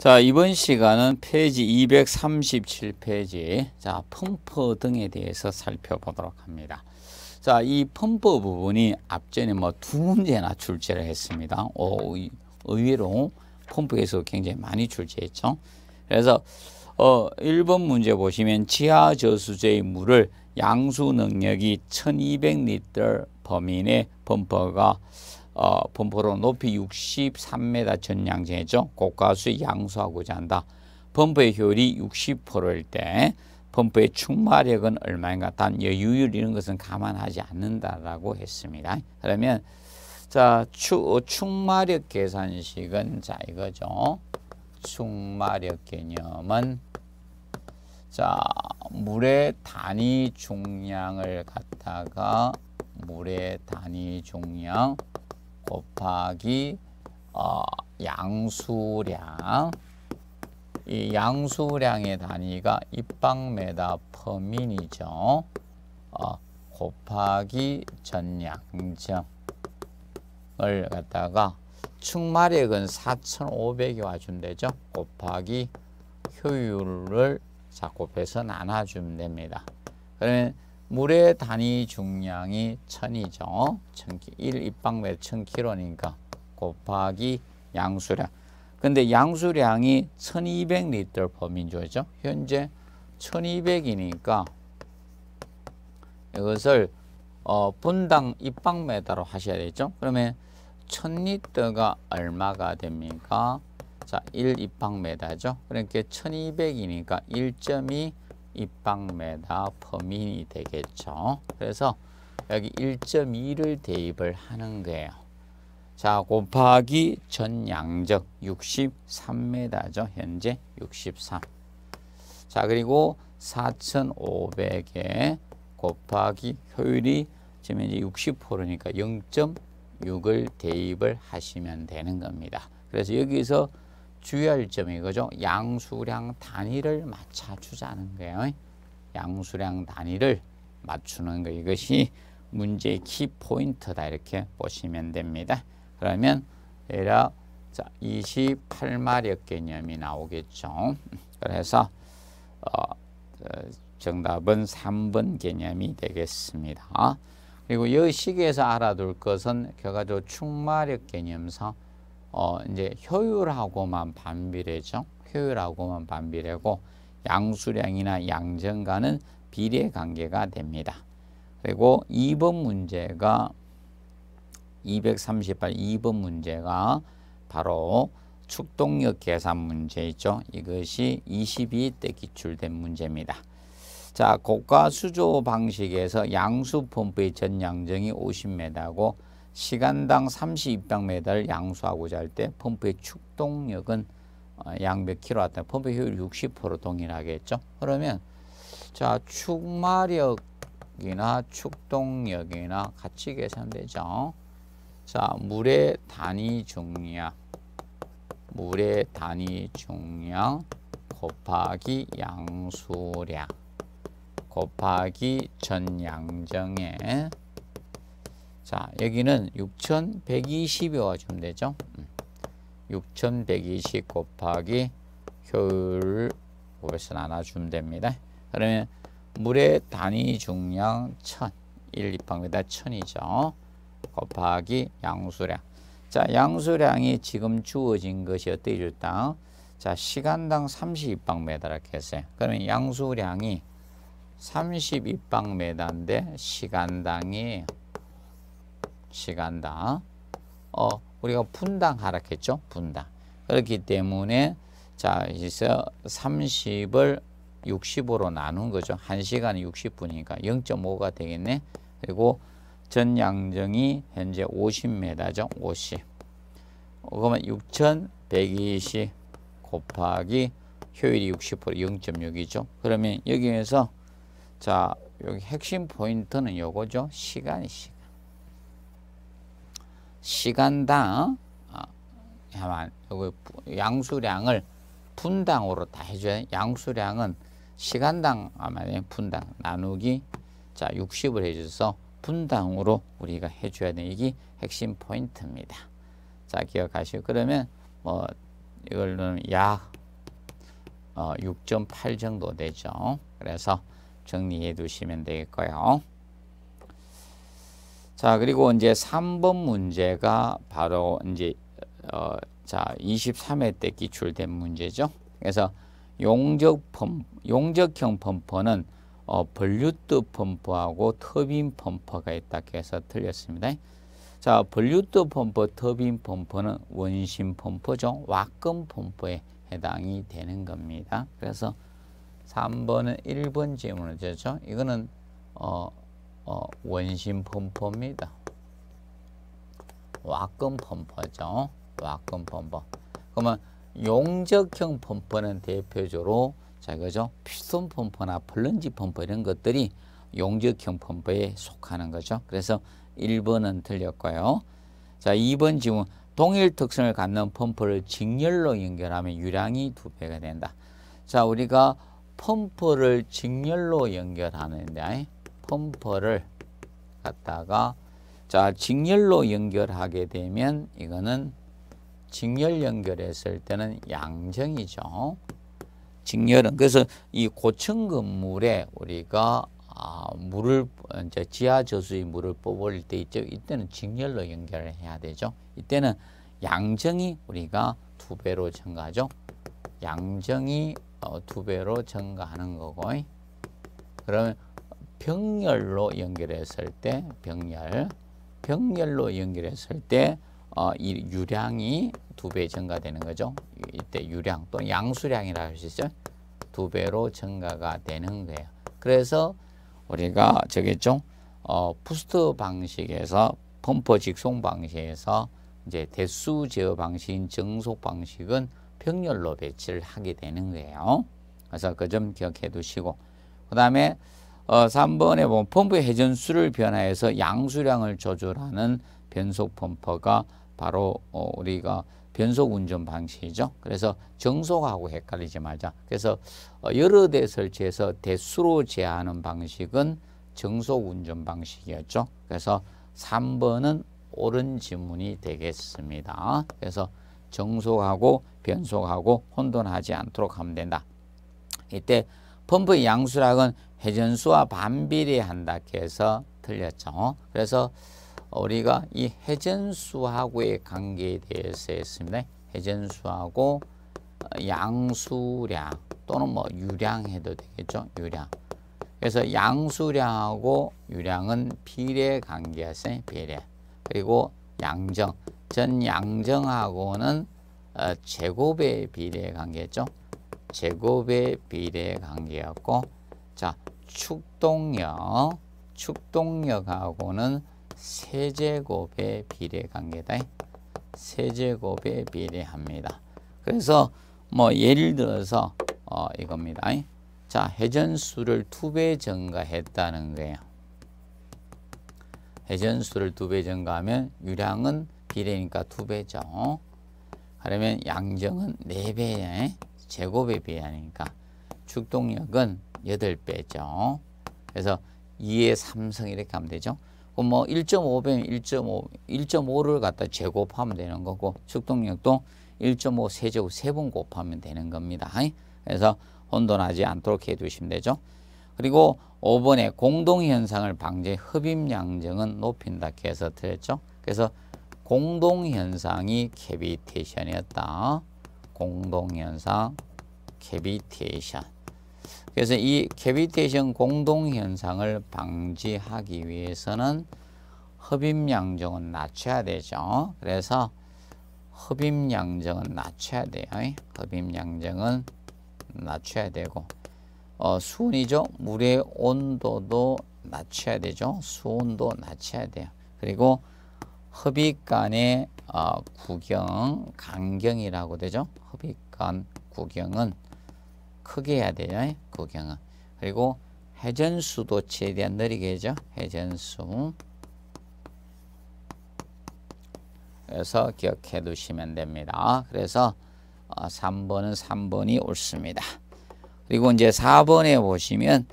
자 이번 시간은 페이지 237페이지 자 펌프 등에 대해서 살펴보도록 합니다. 자 이 펌프 부분이 앞전에 뭐 두 문제나 출제를 했습니다. 오, 어, 의외로 펌프에서 굉장히 많이 출제했죠. 그래서 어, 1번 문제 보시면 지하 저수제의 물을 양수 능력이 1200리터 범인의 펌퍼가 어, 범퍼로 높이 63m 전량제죠 고가수 양수하고자 한다. 범퍼의 효율이 60%일 때 펌프의 충마력은 얼마인가 단 여유율 이런 것은 감안하지 않는다라고 했습니다. 그러면 자 추, 어, 충마력 계산식은 자 이거죠. 충마력 개념은 자 물의 단위 중량을 갖다가 물의 단위 중량 곱하기 어, 양수량 이 양수량의 단위가 입방메다 퍼민이죠. 어, 곱하기 전양정을 갖다가 충마력은 4,500이 와준대죠. 곱하기 효율을 자 곱해서 나눠주면 됩니다. 그러면 물의 단위 중량이 천이죠. 천기 1 입방매 천킬로니까 곱하기 양수량. 근데 양수량이 1200리터 범인조죠. 현재 1200이니까 이것을 어, 분당 입방메다로 하셔야 되죠. 그러면 1000리터가 얼마가 됩니까? 자, 1 입방메다죠. 그러니까 1200이니까 1.2 입방메다 범인이 되겠죠. 그래서 여기 1.2를 대입을 하는 거예요. 자 곱하기 전 양적 63m죠. 현재 63. 자 그리고 4,500에 곱하기 효율이 지금 이제 60%니까 0.6을 대입을 하시면 되는 겁니다. 그래서 여기서 주의할 점이 이죠 양수량 단위를 맞춰주자는 거예요. 양수량 단위를 맞추는 거 이것이 문제의 키포인트다 이렇게 보시면 됩니다. 그러면 자 28마력 개념이 나오겠죠. 그래서 어, 정답은 3번 개념이 되겠습니다. 그리고 이 시기에서 알아둘 것은 결과적으로 충마력 개념상 어 이제 효율하고만 반비례죠. 효율하고만 반비례고 양수량이나 양전과는 비례 관계가 됩니다. 그리고 2번 문제가 238 2번 문제가 바로 축동력 계산 문제이죠. 이것이 22때 기출된 문제입니다. 자, 고가 수조 방식에서 양수 펌프의 전양정이 50m고 시간당 32방메달 양수하고자 할 때 펌프의 축동력은 양몇 어, 킬로와트, 펌프 효율 6 0 동일하겠죠. 그러면 자 축마력이나 축동력이나 같이 계산되죠. 자 물의 단위 중량, 물의 단위 중량 곱하기 양수량 곱하기 전양정의 자, 여기는 6120이와 주면 되죠. 6120 음. 곱하기 효율 5에서 나눠주면 됩니다. 그러면 물의 단위 중량 1000, 1 2방미터 1000이죠. 곱하기 양수량. 자, 양수량이 지금 주어진 것이 어때 일단 자, 시간당 32방미터 이렇 했어요. 그러면 양수량이 32방미터인데 시간당이 시간당 어 우리가 분당 하락했죠 분당 그렇기 때문에 자여기 30을 60으로 나눈 거죠 1시간 60분이니까 0.5가 되겠네 그리고 전양정이 현재 50m죠 50 그러면 6120 곱하기 효율이 60% 0.6이죠 그러면 여기에서 자 여기 핵심 포인트는 요거죠 시간이 시간 시간당 어, 양수량을 분당으로 다해줘야 양수량은 시간당 아마 분당 나누기 자 60을 해줘서 분당으로 우리가 해줘야 되는 이게 핵심 포인트입니다. 자 기억하시고 그러면 뭐 이걸로는 약6.8 어, 정도 되죠. 그래서 정리해 두시면 되겠고요. 자, 그리고 이제 3번 문제가 바로 이제 어, 자, 23회 때 기출된 문제죠. 그래서 용적 펌 용적형 펌퍼는 어, 벌류트 펌퍼하고 터빈 펌퍼가 있다 해서 틀렸습니다. 자, 벌류트 펌퍼, 터빈 펌퍼는 원심 펌퍼죠. 와금 펌퍼에 해당이 되는 겁니다. 그래서 3번은 1번 질문이죠. 이거는 어, 어, 원심 펌퍼입니다. 와금 펌퍼죠. 와금 펌퍼. 그러면 용적형 펌퍼는 대표적으로 자 그죠? 피톤 펌퍼나 플런지 펌퍼 이런 것들이 용적형 펌퍼에 속하는 거죠. 그래서 1번은 틀렸고요. 자 2번 질문. 동일 특성을 갖는 펌프를 직렬로 연결하면 유량이 두배가 된다. 자, 우리가 펌프를 직렬로 연결하는데 펌퍼를 갖다가 자 직렬로 연결하게 되면 이거는 직렬 연결했을 때는 양정이죠. 직렬은 그래서 이 고층 건물에 우리가 아, 물을 이제 지하 저수의 물을 뽑을 때 있죠. 이때는 직렬로 연결을 해야 되죠. 이때는 양정이 우리가 두 배로 증가하죠. 양정이 어, 두 배로 증가하는 거고. 그러면 병렬로 연결했을 때 병렬 병렬로 연결했을 때 어, 이 유량이 두 배 증가되는 거죠. 이때 유량 또는 양수량이라 할수 있죠. 두 배로 증가가 되는 거예요. 그래서 우리가 저겠죠. 어, 부스트 방식에서 펌프 직송 방식에서 이제 대수 제어 방식인 정속 방식은 병렬로 배치를 하게 되는 거예요. 그래서 그 점 기억해 두시고 그 다음에 어, 3번에 보면 뭐 펌프의 회전수를 변화해서 양수량을 조절하는 변속 펌퍼가 바로 어, 우리가 변속 운전 방식이죠. 그래서 정속하고 헷갈리지 말자. 그래서 어, 여러 대 설치해서 대수로 제하는 방식은 정속 운전 방식이었죠. 그래서 3번은 옳은 지문이 되겠습니다. 그래서 정속하고 변속하고 혼돈하지 않도록 하면 된다. 이때 펌프의 양수량은 회전수와 반비례한다께서 틀렸죠. 그래서 우리가 이 회전수하고의 관계에 대해서 했습니다. 회전수하고 양수량 또는 뭐 유량 해도 되겠죠. 유량. 그래서 양수량하고 유량은 비례 관계였어요. 비례. 그리고 양정. 전 양정하고는 어, 제곱의 비례 관계죠. 제곱의 비례 관계였고 자, 축동력, 축동력하고는 세제곱의 비례 관계다. 세제곱에 비례합니다. 그래서 뭐 예를 들어서 어, 이겁니다. 자, 회전수를 두배 증가했다는 거예요. 회전수를 두배 증가하면 유량은 비례니까 두 배죠. 그러면 양정은 네 배에 제곱에 비례하니까 축동력은 8배죠. 그래서 2의 3승 이렇게 하면 되죠. 그럼 뭐 1.5배면 1.5, 1.5를 갖다 제곱하면 되는 거고 축동력도 1.5 세제곱 3번 곱하면 되는 겁니다. 그래서 혼돈하지 않도록 해두시면 되죠. 그리고 5번에 공동현상을 방제 흡입양정은 높인다 해서 드렸죠. 그래서 공동현상이 캐비테이션이었다. 공동현상 캐비테이션. 그래서 이 캐비테이션 공동현상을 방지하기 위해서는 흡입양정은 낮춰야 되죠. 그래서 흡입양정은 낮춰야 돼요. 흡입양정은 낮춰야 되고 어, 수온이죠. 물의 온도도 낮춰야 되죠. 수온도 낮춰야 돼요. 그리고 흡입관의 어, 구경, 강경이라고 되죠. 흡입관 구경은 크게 해야 되죠. 예? 구경은. 그리고 회전수도 최대한 느리게 해죠. 회전수. 그래서 기억해 두시면 됩니다. 그래서 3번은 어, 3번이 옳습니다. 그리고 이제 4번에 보시면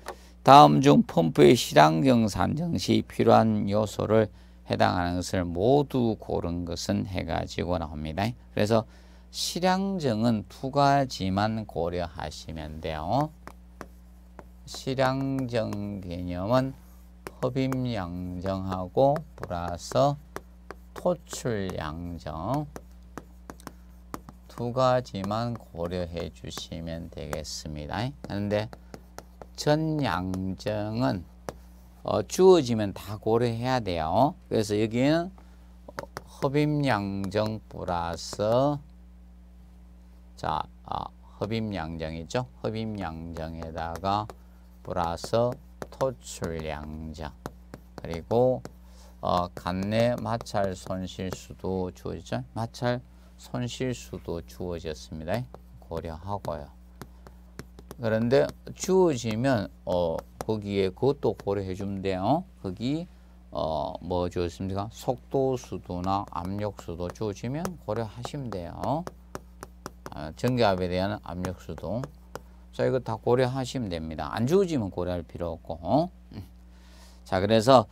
다음 중 펌프의 실황경산 정시 필요한 요소를 해당하는 것을 모두 고른 것은 해가지고 나옵니다. 그래서 실향정은 두 가지만 고려하시면 돼요. 실향정 개념은 흡입양정하고 플러스 토출양정 두 가지만 고려해 주시면 되겠습니다. 그런데 전양정은 어, 주어지면 다 고려해야 돼요. 그래서 여기는 흡입양정 플러스 자, 아, 흡입양장이죠흡입양장에다가 플러스 토출양장 그리고 어, 간내 마찰 손실수도 주어졌죠 마찰 손실수도 주어졌습니다. 고려하고요. 그런데 주어지면 어, 거기에 그것도 고려해 주면 돼요. 거기 어, 뭐 주었습니까? 속도수도나 압력수도 주어지면 고려하시면 돼요. 아, 전기압에 대한 압력 수도 자, 이거 다 고려하시면 됩니다. 안 주어지면 고려할 필요 없고. 어? 음. 자, 그래서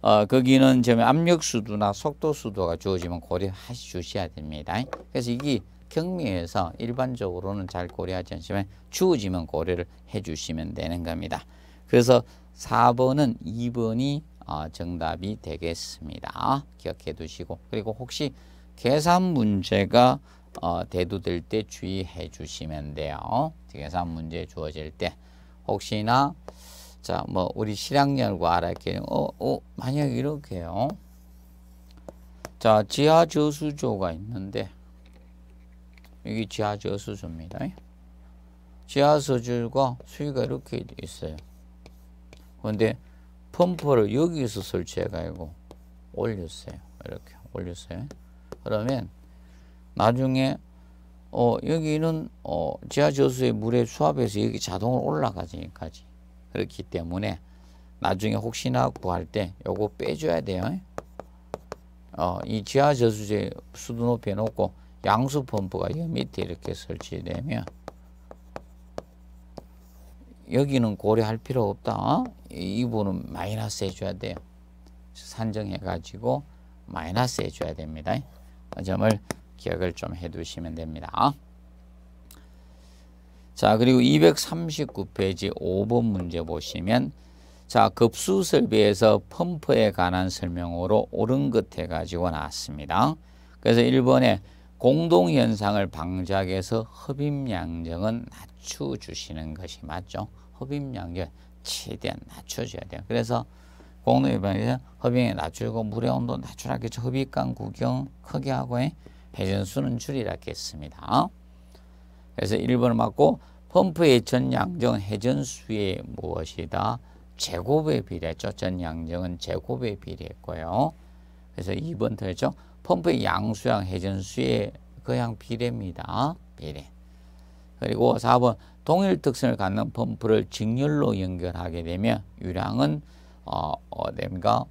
어, 거기는 지금 압력 수도나 속도 수도가 주어지면 고려해 주셔야 됩니다. 그래서 이게 경미에서 일반적으로는 잘 고려하지 않지만 주어지면 고려를 해 주시면 되는 겁니다. 그래서 4번은 2번이 어, 정답이 되겠습니다. 기억해 두시고 그리고 혹시 계산 문제가 어, 대두될 때 주의해 주시면 돼요. 계산 문제 주어질 때 혹시나 자뭐 우리 실학열과 알았겠는 어, 어 만약 이렇게요. 자 지하 저수조가 있는데 여기 지하 저수조입니다. 지하 저수조가 수위가 이렇게 있어요. 그런데 펌프를 여기서 설치해가지고 올렸어요. 이렇게 올렸어요. 그러면 나중에 어, 여기는 어, 지하저수의 물의 수압에서 여기 자동으로 올라가지까지 그렇기 때문에 나중에 혹시나 구할 때 요거 빼줘야 돼요. 어, 이 지하저수제 수도 높이 놓고 양수 펌프가 여기 밑에 이렇게 설치되면 여기는 고려할 필요 없다. 어? 이분은 마이너스 해줘야 돼요. 산정해가지고 마이너스 해줘야 됩니다. 점을 기억을 좀 해두시면 됩니다. 자 그리고 239페이지 5번 문제 보시면 자 급수 설비에서 펌프에 관한 설명으로 옳은 것 해가지고 나왔습니다. 그래서 1번에 공동현상을 방지하기위해서 흡입량정은 낮춰주시는 것이 맞죠. 흡입량정 최대한 낮춰줘야 돼요. 그래서 공동입방에서 흡입에 낮추고 물의 온도 낮추라 겠죠. 흡입관 구경 크게 하고 배전수는 줄이라겠습니다. 그래서 1번을 맞고 펌프의 전양정 회전수의 무엇이다? 제곱에 비례죠 전양정은 제곱에 비례고요 그래서 2번 틀렸죠. 펌프의 양수양 회전수의 그 양 비례입니다. 비례. 그리고 4번 동일 특성을 갖는 펌프를 직렬로 연결하게 되면 유량은 어, 어 됩니까?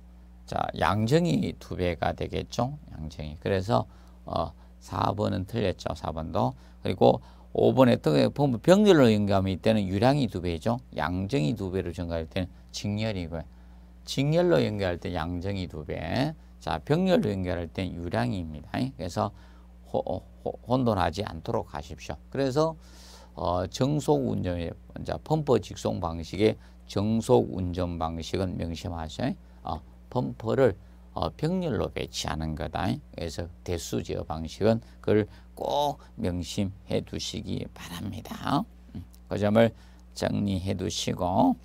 자, 양정이 두 배가 되겠죠. 양정이. 그래서 어, 4번은 틀렸죠. 4번도. 그리고 5번에 또 병렬로 연결하면 이때는 유량이 두배죠 양정이 두배로 증가할 때는 직렬이고요. 그 직렬로 연결할 때 양정이 두배 자, 병렬로 연결할 땐 유량입니다. 그래서 호, 어, 호, 혼돈하지 않도록 하십시오. 그래서 어, 정속 운전 자, 펌퍼 직송 방식의 정속 운전 방식은 명심하셔요. 어, 펌퍼를 어, 병렬로 배치하는 거다. 그래서 대수제어 방식은 그걸 꼭 명심해 두시기 바랍니다. 음, 그 점을 정리해 두시고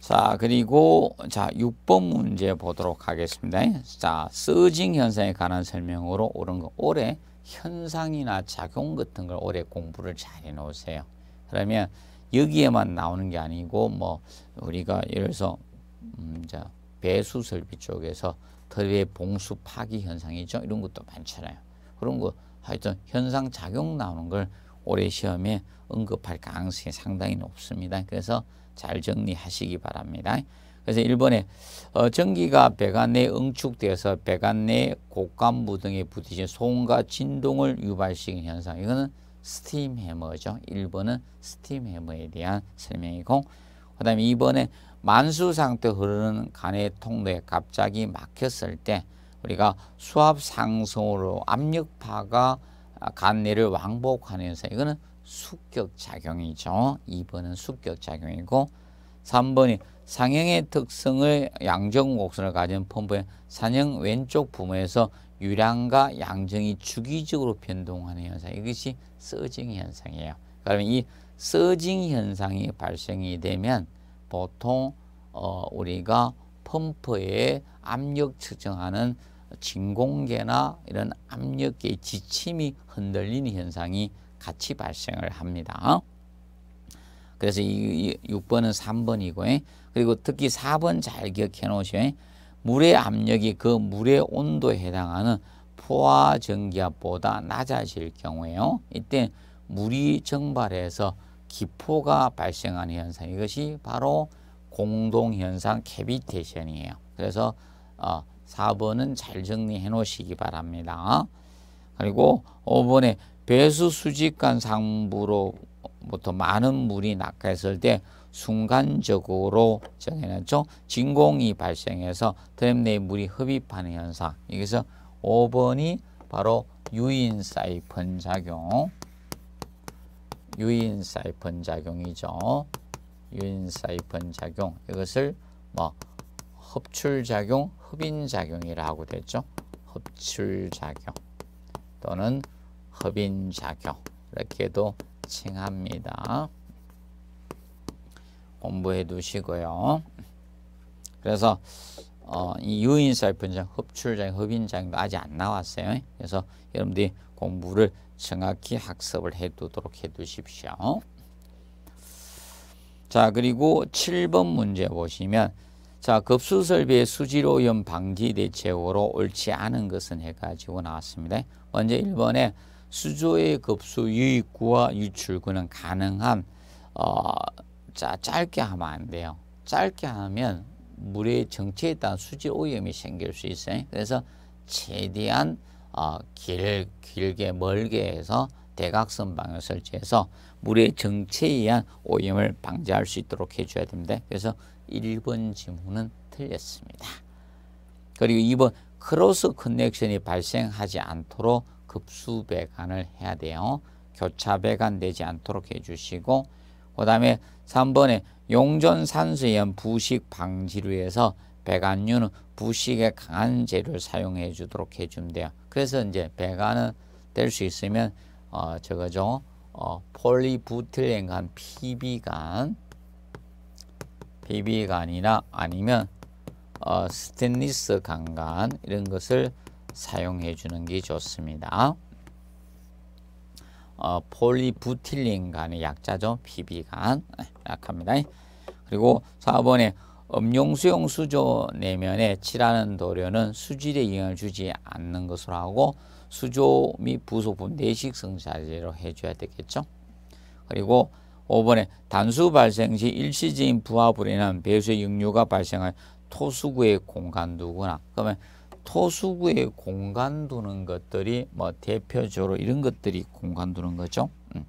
자 그리고 자 6번 문제 보도록 하겠습니다. 자 서징 현상에 관한 설명으로 옳은 거 올해 현상이나 작용 같은 걸 올해 공부를 잘 해놓으세요. 그러면 여기에만 나오는 게 아니고 뭐 우리가 예를 들어서 음, 자, 배수 설비 쪽에서 터의 봉수 파기 현상이죠. 이런 것도 많잖아요. 그런 거 하여튼 현상 작용 나오는 걸 올해 시험에 언급할 가능성이 상당히 높습니다. 그래서 잘 정리하시기 바랍니다. 그래서 1번에 어, 전기가 배관 내 응축되어서 배관 내 곡간부 등에 부딪힌 소음과 진동을 유발시키는 현상. 이거는 스팀 해머죠. 1번은 스팀 해머에 대한 설명이고 그 다음에 2번에 만수 상태 흐르는 간의 통로에 갑자기 막혔을 때 우리가 수압 상승으로 압력파가 아, 간내를 왕복하면서 이거는 숙격작용이죠. 2번은 숙격작용이고 3번이 상형의 특성을 양정 곡선을 가진 펌프의 상형 왼쪽 부모에서 유량과 양정이 주기적으로 변동하는 현상 이것이 서징 현상이에요. 그러면 이 서징 현상이 발생이 되면 보통 어, 우리가 펌프에 압력 측정하는 진공계나 이런 압력계의 지침이 흔들리는 현상이 같이 발생을 합니다. 그래서 이 6번은 3번이고 그리고 특히 4번 잘 기억해 놓으시오. 물의 압력이 그 물의 온도에 해당하는 포화 전기압보다 낮아질 경우에요. 이때 물이 증발해서 기포가 발생하는 현상 이것이 바로 공동현상 캐비테이션이에요. 그래서 어, 4번은 잘 정리해 놓으시기 바랍니다. 그리고 5번에 배수 수직간 상부로부터 많은 물이 낙하했을 때 순간적으로 정해놨죠. 진공이 발생해서 드램 내 물이 흡입하는 현상. 여기서 5번이 바로 유인 사이펀 작용. 유인 사이펀 작용이죠. 유인 사이펀 작용 이것을 뭐 흡출 작용, 흡인 작용이라고 되죠. 흡출 작용 또는 흡인 작용 이렇게도 칭합니다. 공부해 두시고요. 그래서 어, 이유인살의장 흡출장, 흡인장도 아직 안 나왔어요. 그래서 여러분들이 공부를 정확히 학습을 해두도록 해두십시오. 자 그리고 7번 문제 보시면 자 급수설비의 수질오염 방지 대책으로 옳지 않은 것은 해가지고 나왔습니다. 먼저 1번에 수조의 급수 유입구와 유출구는 가능한 어, 자 짧게 하면 안 돼요. 짧게 하면 물의 정체에 따른 수질 오염이 생길 수 있어요. 그래서 최대한 어, 길, 길게 멀게 해서 대각선 방향 설치해서 물의 정체에 의한 오염을 방지할 수 있도록 해줘야 됩니다. 그래서 1번 지문은 틀렸습니다. 그리고 2번 크로스 커넥션이 발생하지 않도록 급수 배관을 해야 돼요. 교차 배관되지 않도록 해주시고 그 다음에 3번에 용전 산수염 부식 방지를 위해서 배관류는 부식에 강한 재료를 사용해 주도록 해준대요. 그래서 이제 배관은 될 수 있으면 어 저거죠. 어 폴리부틸렌간 PB간 PB간이나 아니면 어스테인스 강간 이런 것을 사용해 주는 게 좋습니다. 어, 폴리부틸린 간의 약자죠. PB간. 약합니다. 그리고 4번에 음용수용 수조 내면에 칠하는 도료는 수질에 영향을 주지 않는 것으로 하고 수조 및 부소품 내식 성자재로 해줘야 되겠죠. 그리고 5번에 단수 발생 시 일시적인 부합으로 인한 배수의 역류가 발생할 토수구의 공간 두거나 그러면 토수구의 공간 두는 것들이 뭐 대표적으로 이런 것들이 공간 두는 거죠. 음.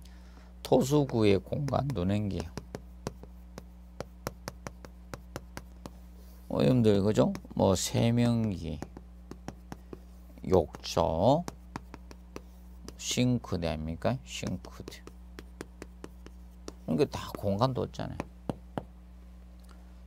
토수구의 공간 두는 게 여러분들 그죠? 뭐 세면기, 욕조, 싱크대 아닙니까? 싱크대. 이게 다 공간도 없잖아요.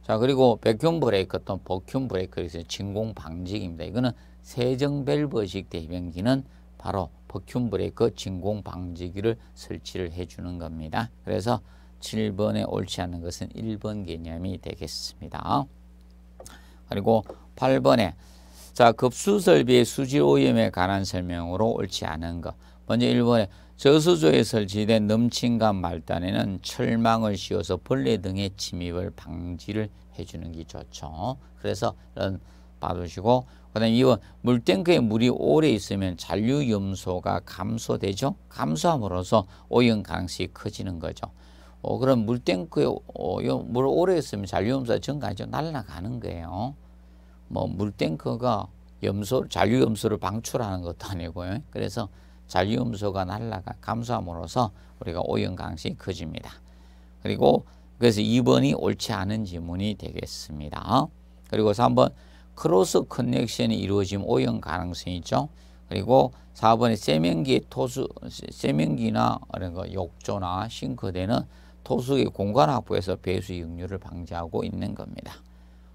자 그리고 백큐 브레이크 또는 버큐 브레이크 있어 진공 방지입니다 이거는 세정 밸브식 대변기는 바로 버큐 브레이크 진공 방지기를 설치를 해주는 겁니다. 그래서 7번에 옳지 않은 것은 1번 개념이 되겠습니다. 그리고 8번에 자 급수설비의 수질오염에 관한 설명으로 옳지 않은 것. 먼저 1번에 저수조에 설치된 넘친간 말단에는 철망을 씌워서 벌레 등의 침입을 방지를 해주는 게 좋죠. 그래서 이런 봐두시고 그 다음에 2번 물탱크에 물이 오래 있으면 잔류염소가 감소되죠. 감소함으로써 오염 가능성이 커지는 거죠. 어, 그럼 물탱크에 어, 요, 물 오래 있으면 잔류염소 증가해서 날아가는 거예요. 뭐 물탱크가 염소, 잔류염소를 방출하는 것도 아니고요. 그래서 잔류염소가 날아가 감소함으로써 우리가 오염 강식이 커집니다. 그리고 그래서 2번이 옳지 않은 지문이 되겠습니다. 그리고 3번 크로스 커넥션이 이루어지 오염 가능성이 있죠. 그리고 4번에 세면기 토수 세면기나 이런 거 욕조나 싱크대는 토수의 공간 확보에서 배수 역류를 방지하고 있는 겁니다.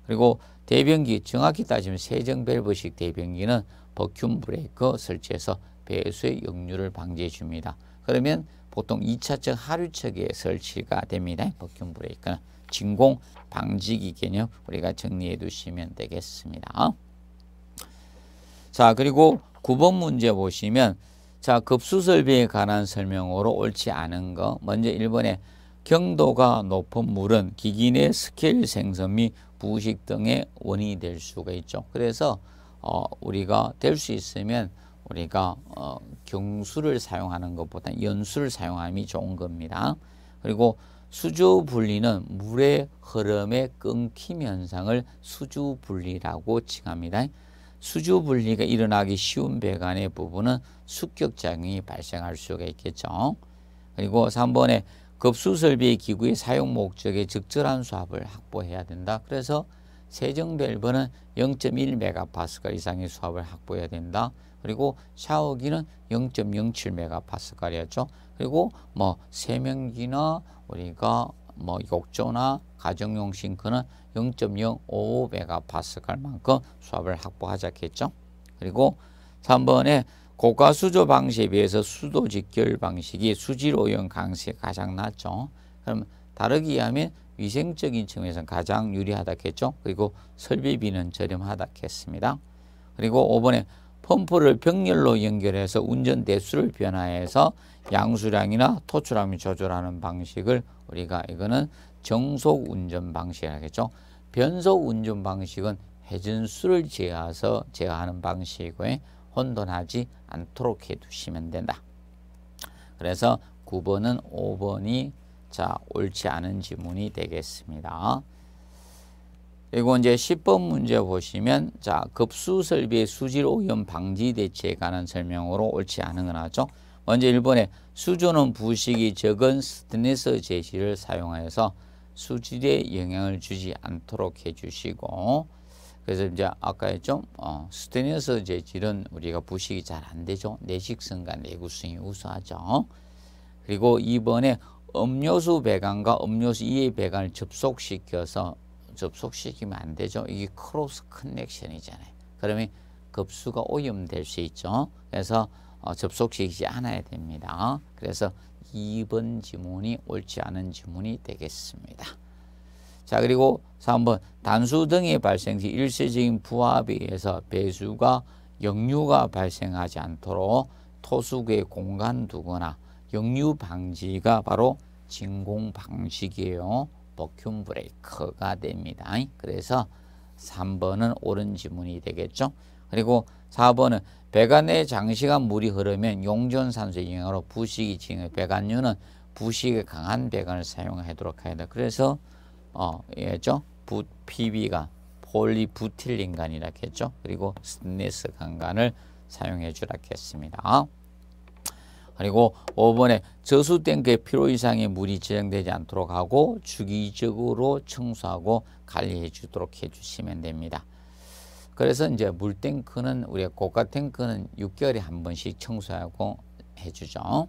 그리고 대변기, 정확히 따지면 세정 밸브식 대변기는 버큐 브레이크 설치해서 배수의 역류를 방지해 줍니다. 그러면 보통 2차적 하류척에 설치가 됩니다. 버큐 브레이크는 진공 방지기 개념 우리가 정리해 두시면 되겠습니다. 자, 그리고 9번 문제 보시면 자, 급수설비에 관한 설명으로 옳지 않은 거 먼저 1번에 경도가 높은 물은 기기내 스킬 생성 및 부식 등의 원인이 될 수가 있죠. 그래서 어, 우리가 될 수 있으면 우리가 어, 경수를 사용하는 것보다 연수를 사용함이 좋은 겁니다. 그리고 수주 분리는 물의 흐름의 끊김 현상을 수주 분리라고 칭합니다. 수주 분리가 일어나기 쉬운 배관의 부분은 숙격작용이 발생할 수가 있겠죠. 그리고 3번에 급수설비 기구의 사용 목적에 적절한 수압을 확보해야 된다. 그래서 세정 밸브는 0.1메가파스칼 이상의 수압을 확보해야 된다. 그리고 샤워기는 0.07메가파스칼이었죠. 그리고 뭐 세면기나 우리가 뭐 욕조나 가정용 싱크는 0.055메가파스칼만큼 수압을 확보하자겠죠. 그리고 3번에 고가 수조 방식에 비해서 수도 직결 방식이 수질 오염 강세 가장 낮죠. 그럼 다르게 하면 위생적인 측면에서 가장 유리하다겠죠. 그리고 설비비는 저렴하다겠습니다. 그리고 5번에 펌프를 병렬로 연결해서 운전 대수를 변화해서 양수량이나 토출함을 조절하는 방식을 우리가 이거는 정속 운전 방식이라겠죠. 변속 운전 방식은 회전수를 제어해서 제어하는 방식이고요. 혼돈하지 않도록 해두시면 된다. 그래서 9번은 5번이 자 옳지 않은 지문이 되겠습니다. 그리고 이제 10번 문제 보시면 자 급수설비의 수질 오염 방지 대책에 관한 설명으로 옳지 않은 건 하죠. 먼저 1번에 수조는 부식이 적은 스테인스 재질을 사용하여서 수질에 영향을 주지 않도록 해주시고 그래서 이제 아까 했죠. 어, 스테인리스 재질은 우리가 부식이 잘 안 되죠. 내식성과 내구성이 우수하죠. 그리고 이번에 음료수 배관과 음료수 이의 배관을 접속시켜서 접속시키면 안 되죠. 이게 크로스 커넥션이잖아요. 그러면 급수가 오염될 수 있죠. 그래서 어, 접속시키지 않아야 됩니다. 그래서 2번 지문이 옳지 않은 지문이 되겠습니다. 자 그리고 3번 단수 등이 발생 시 일시적인 부합에 의해서 배수가 역류가 발생하지 않도록 토수구 공간 두거나 역류 방지가 바로 진공 방식이에요. 버큐 브레이크가 됩니다. 그래서 3번은 옳은 지문이 되겠죠. 그리고 4번은 배관에 장시간 물이 흐르면 용전산소의 영향으로 부식이 진행 배관류는 부식에 강한 배관을 사용하도록 해야 돼. 그래서 어, 얘죠. 부, PB가 폴리부틸링간이라 했죠. 그리고 스네스 강간을 사용해 주라 했습니다. 그리고 5번에 저수된 그 필요 이상의 물이 지정되지 않도록 하고 주기적으로 청소하고 관리해 주도록 해 주시면 됩니다. 그래서 이제 물탱크는 우리 고가 탱크는 6개월에 한 번씩 청소하고 해 주죠.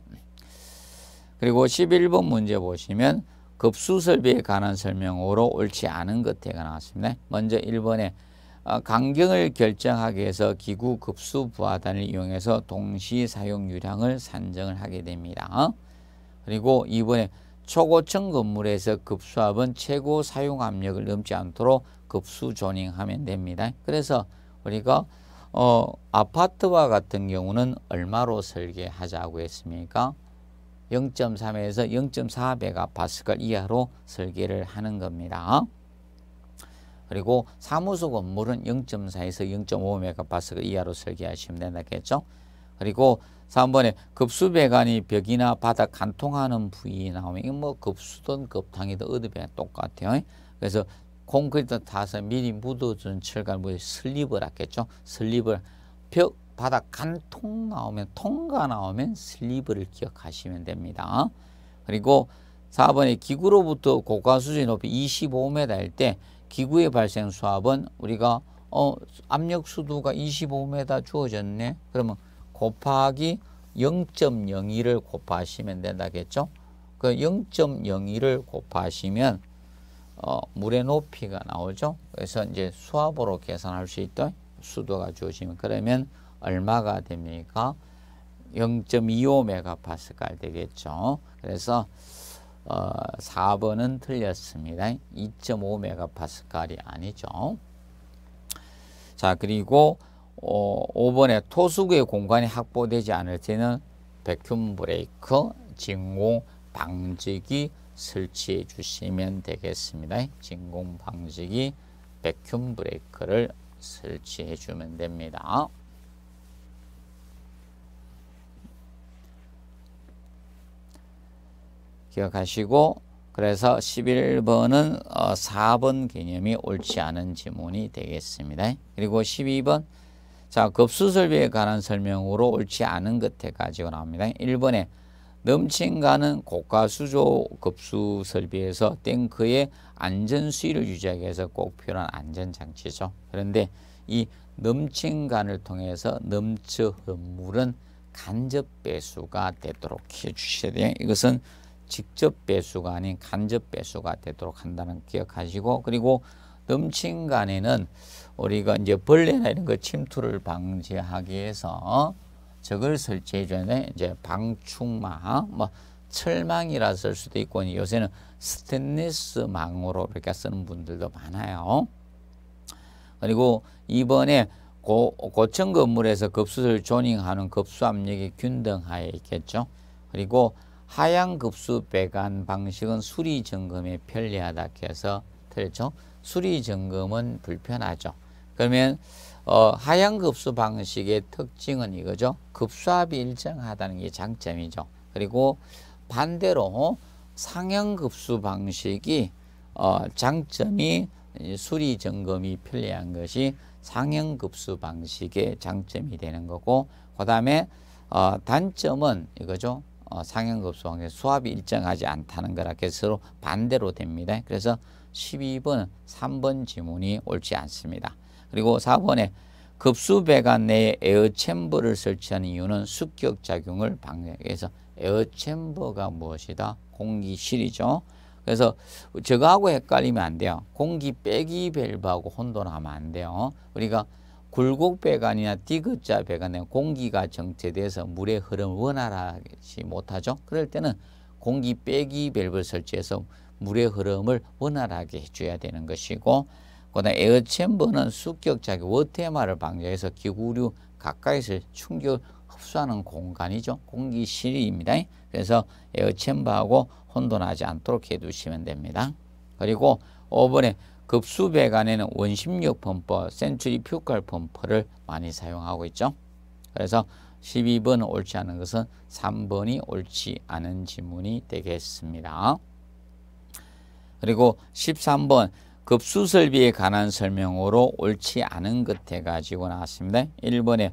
그리고 11번 문제 보시면 급수설비에 관한 설명으로 옳지 않은 것대가 나왔습니다. 먼저 1번에 어, 강경을 결정하기 위해서 기구 급수 부하단을 이용해서 동시 사용 유량을 산정을 하게 됩니다. 그리고 2번에 초고층 건물에서 급수압은 최고 사용 압력을 넘지 않도록 급수 조닝하면 됩니다. 그래서 우리가 어, 아파트와 같은 경우는 얼마로 설계하자고 했습니까? 0.3에서 0.4메가파스칼 이하로 설계를 하는 겁니다. 그리고 사무소 건물은 0.4에서 0.5메가파스칼 이하로 설계하시면 된다겠죠. 그리고 3번에 급수 배관이 벽이나 바닥 간통하는 부위 나오면 이건 뭐 급수든 급탕이든 어디배 똑같아요. 그래서 콘크리트 타서 미리 묻어준 철관 뭐 슬립을 하겠죠 슬립을 벽 바닥 간통 나오면 통과 나오면 슬리브를 기억하시면 됩니다. 그리고 4번에 기구로부터 고가 수준 높이 25m일 때 기구에 발생 수압은 우리가 어, 압력 수두가 25m 주어졌네. 그러면 곱하기 0.02를 곱하시면 된다겠죠? 그 0.02를 곱하시면 어, 물의 높이가 나오죠. 그래서 이제 수압으로 계산할 수 있던 수도가 주어지면 그러면 얼마가 됩니까? 0.25메가파스칼 되겠죠. 그래서 어, 4번은 틀렸습니다. 2.5메가파스칼이 아니죠. 자 그리고 어, 5번에 토수의 공간이 확보되지 않을 때는 백큐 브레이크, 진공 방지기 설치해 주시면 되겠습니다. 진공 방지기 백큐 브레이크를 설치해 주면 됩니다. 기억하시고 그래서 11번은 4번 어, 개념이 옳지 않은 지문이 되겠습니다. 그리고 12번 자 급수설비에 관한 설명으로 옳지 않은 것에 가지고 나옵니다. 1번에 넘친가는 고가 수조 급수 설비에서 탱크의 안전 수위를 유지하기 위해서 꼭 필요한 안전 장치죠. 그런데 이 넘친간을 통해서 넘쳐 흐물은 간접 배수가 되도록 해주셔야 돼요. 이것은 직접 배수가 아닌 간접 배수가 되도록 한다는 기억하시고 그리고 넘친 간에는 우리가 이제 벌레나 이런 거 침투를 방지하기 위해서 저걸 설치해 전에 이제 방충망 뭐 철망이라 쓸 수도 있고 요새는 스테인리스 망으로 이렇게 쓰는 분들도 많아요. 그리고 이번에 고, 고층 건물에서 급수를 조닝하는 급수압력이 균등하여 있겠죠. 그리고 하향 급수 배관 방식은 수리 점검에 편리하다 해서 틀렸죠. 수리 점검은 불편하죠. 그러면 어, 하향 급수 방식의 특징은 이거죠. 급수압이 일정하다는 게 장점이죠. 그리고 반대로 상향 급수 방식이 어, 장점이 수리 점검이 편리한 것이 상향 급수 방식의 장점이 되는 거고 그 다음에 어, 단점은 이거죠. 어, 상향급소한 수압이 일정하지 않다는 거라 그래서 서로 반대로 됩니다. 그래서 12번, 3번 지문이 옳지 않습니다. 그리고 4번에 급수배관 내에 에어챔버를 설치한 이유는 습격작용을 방해해서 에어챔버가 무엇이다? 공기실이죠. 그래서 저거하고 헷갈리면 안 돼요. 공기 빼기 밸브하고 혼돈하면 안 돼요. 우리가 굴곡배관이나 디귿자 배관에 공기가 정체돼서 물의 흐름을 원활하지 못하죠. 그럴 때는 공기 빼기 밸브를 설치해서 물의 흐름을 원활하게 해줘야 되는 것이고 그다음 에어챔버는 습격자의 워테마를 방지해서 기구류 가까이서 충격을 흡수하는 공간이죠. 공기 실입니다. 그래서 에어챔버하고 혼돈하지 않도록 해두시면 됩니다. 그리고 오번에 급수배관에는 원심력 펌퍼, 센츄리 퓨칼 펌퍼를 많이 사용하고 있죠. 그래서 12번 옳지 않은 것은 3번이 옳지 않은 지문이 되겠습니다. 그리고 13번 급수설비에 관한 설명으로 옳지 않은 것 해가지고 나왔습니다. 1번에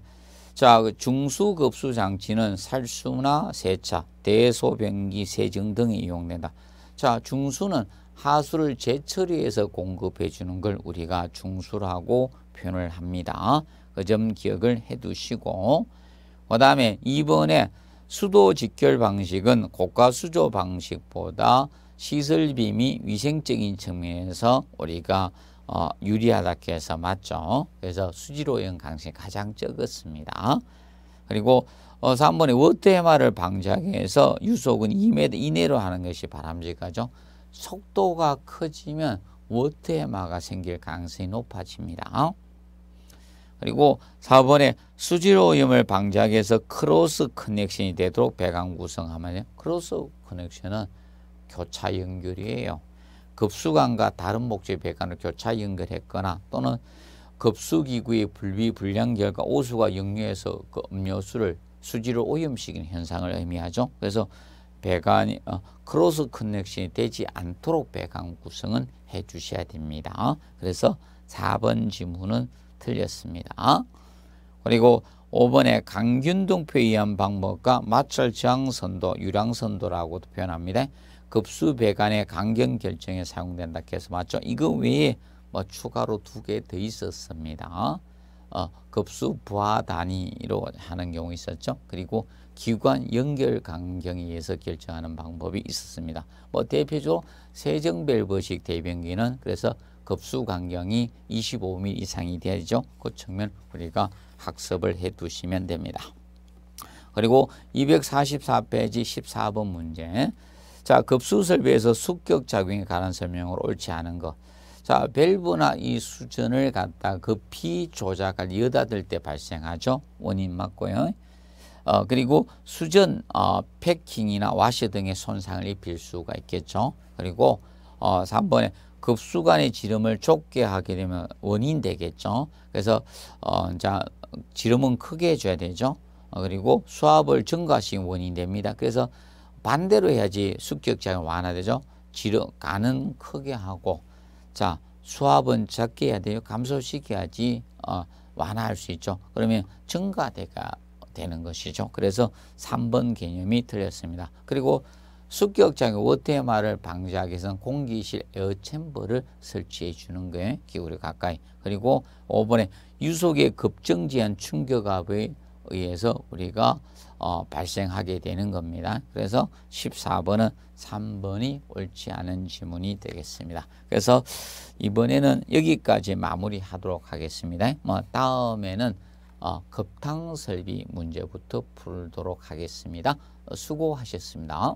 자 그 중수급수장치는 살수나 세차, 대소변기, 세정 등이 이용된다. 자 중수는 하수를 재처리해서 공급해 주는 걸 우리가 중수라고 표현을 합니다. 그 점 기억을 해 두시고 그 다음에 2번에 수도 직결 방식은 고가 수조 방식보다 시설 빔이 위생적인 측면에서 우리가 어, 유리하다고 해서 맞죠. 그래서 수지로형 강식 가장 적었습니다. 그리고 어, 3번에 워터 해마를 방지하기 위해서 유속은 2m 이내로 하는 것이 바람직하죠. 속도가 커지면 워터에마가 생길 가능성이 높아집니다. 그리고 4번에 수질 오염을 방지하기 위해서 크로스 커넥션이 되도록 배관 구성하면 크로스 커넥션은 교차 연결이에요. 급수관과 다른 목재 배관을 교차 연결했거나 또는 급수기구의 불비불량 결과 오수가 역류해서 그 음료수를 수질을 오염시키는 현상을 의미하죠. 그래서 배관이 어, 크로스 커넥션이 되지 않도록 배관 구성은 해 주셔야 됩니다. 그래서 4번 지문은 틀렸습니다. 그리고 5번에 강균동표에 한 방법과 마찰 저항선도, 유량선도라고도 표현합니다. 급수 배관의 강경 결정에 사용된다 해서 맞죠? 이거 외에 뭐 추가로 두개더 있었습니다. 어, 급수 부하 단위로 하는 경우 있었죠. 그리고 기관 연결 강경에 의해서 결정하는 방법이 있었습니다. 뭐 대표적으로 세정밸브식 대변기는 그래서 급수 강경이 25mm 이상이 되죠. 그 측면 우리가 학습을 해 두시면 됩니다. 그리고 244페이지 14번 문제. 자, 급수설비에서 숙격작용에 관한 설명을 옳지 않은 것. 자, 밸브나 이 수전을 갖다 급히 조작할 여닫을 때 발생하죠. 원인 맞고요. 어, 그리고 수전 어, 패킹이나 와셔 등의 손상을 입힐 수가 있겠죠. 그리고 어, 3번에 급수간의 지름을 좁게 하게 되면 원인 되겠죠. 그래서 어, 자, 지름은 크게 해줘야 되죠. 어, 그리고 수압을 증가시킨 원인 됩니다. 그래서 반대로 해야지 습격장이 완화되죠. 지름 간은 크게 하고 자 수압은 작게 해야 돼요. 감소시켜야지 어, 완화할 수 있죠. 그러면 증가대가 되는 것이죠. 그래서 3번 개념이 틀렸습니다. 그리고 습격장애 워테마를 방지하기 위해서는 공기실 에어챔버를 설치해 주는 거예요. 기울이 가까이. 그리고 5번에 유속의 급정지한 충격압에 의해서 우리가 어, 발생하게 되는 겁니다. 그래서 14번은 3번이 옳지 않은 지문이 되겠습니다. 그래서 이번에는 여기까지 마무리하도록 하겠습니다. 뭐 다음에는 급탕 어, 설비 문제부터 풀도록 하겠습니다. 수고하셨습니다.